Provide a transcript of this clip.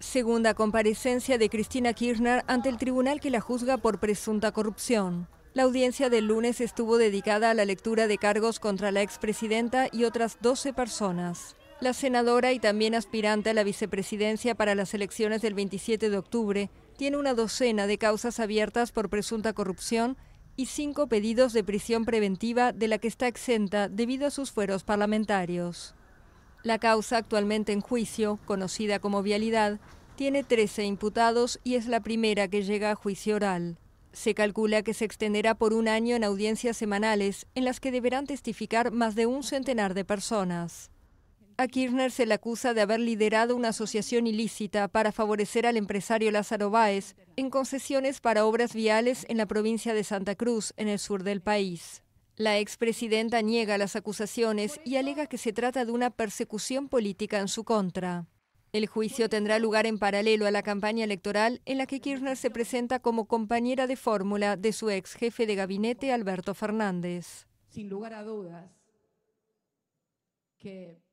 Segunda comparecencia de Cristina Kirchner ante el tribunal que la juzga por presunta corrupción. La audiencia del lunes estuvo dedicada a la lectura de cargos contra la expresidenta y otras 12 personas. La senadora y también aspirante a la vicepresidencia para las elecciones del 27 de octubre tiene una docena de causas abiertas por presunta corrupción y cinco pedidos de prisión preventiva de la que está exenta debido a sus fueros parlamentarios. La causa actualmente en juicio, conocida como vialidad, tiene 13 imputados y es la primera que llega a juicio oral. Se calcula que se extenderá por un año en audiencias semanales en las que deberán testificar más de un centenar de personas. A Kirchner se le acusa de haber liderado una asociación ilícita para favorecer al empresario Lázaro Báez en concesiones para obras viales en la provincia de Santa Cruz, en el sur del país. La expresidenta niega las acusaciones y alega que se trata de una persecución política en su contra. El juicio tendrá lugar en paralelo a la campaña electoral en la que Kirchner se presenta como compañera de fórmula de su ex jefe de gabinete Alberto Fernández. Sin lugar a dudas que